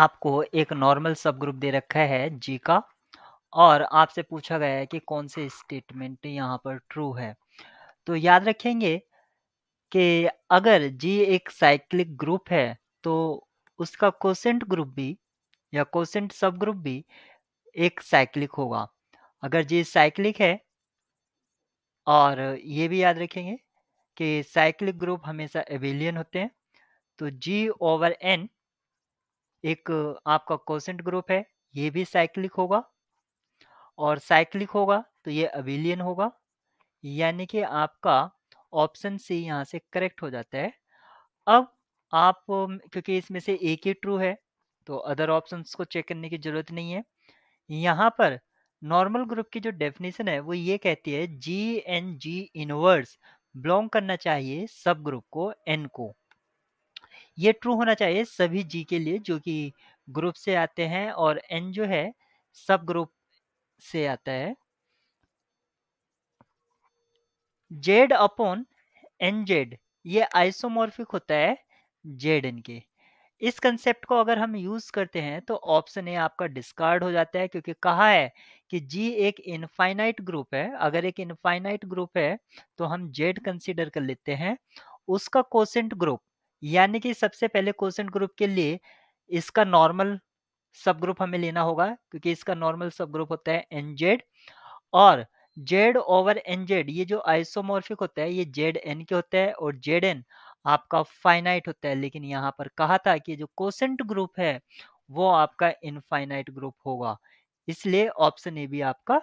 आपको एक नॉर्मल सब ग्रुप दे रखा है जी का और आपसे पूछा गया है कि कौन से स्टेटमेंट यहाँ पर ट्रू है तो याद रखेंगे कि अगर जी एक साइक्लिक ग्रुप है तो उसका कोसेंट ग्रुप भी या कोसेंट सब ग्रुप भी एक साइक्लिक होगा अगर जी साइक्लिक है और ये भी याद रखेंगे कि साइक्लिक ग्रुप हमेशा एविलियन होते हैं तो जी ओवर एन एक आपका कोसेंट ग्रुप है ये भी साइक्लिक होगा और साइक्लिक होगा तो ये अविलियन होगा यानी कि आपका ऑप्शन सी यहाँ से करेक्ट हो जाता है अब आप क्योंकि इसमें से एक ही ट्रू है तो अदर ऑप्शंस को चेक करने की ज़रूरत नहीं है यहाँ पर नॉर्मल ग्रुप की जो डेफिनेशन है वो ये कहती है G N G inverse belong करना चाहिए सब ग्रुप को एन को ये ट्रू होना चाहिए सभी जी के लिए जो कि ग्रुप से आते हैं और एन जो है सब ग्रुप से आता है जेड अपॉन एन जेड ये आइसोमॉर्फिक होता है जेड एन के इस कंसेप्ट को अगर हम यूज करते हैं तो ऑप्शन ए आपका डिस्कार्ड हो जाता है क्योंकि कहा है कि जी एक इनफाइनाइट ग्रुप है अगर एक इनफाइनाइट ग्रुप है तो हम जेड कंसिडर कर लेते हैं उसका कोसेंट ग्रुप यानी कि सबसे पहले क्वेश्चन ग्रुप के लिए इसका नॉर्मल सब ग्रुप हमें लेना होगा क्योंकि इसका नॉर्मल सब ग्रुप होता है एनजेड और जेड ओवर एनजेड ये जो आइसोमॉर्फिक होता है ये जेड एन के होता है और जेड एन आपका फाइनाइट होता है लेकिन यहाँ पर कहा था कि जो कोसेंट ग्रुप है वो आपका इनफाइनाइट ग्रुप होगा इसलिए ऑप्शन ए भी आपका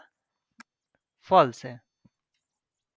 फॉल्स है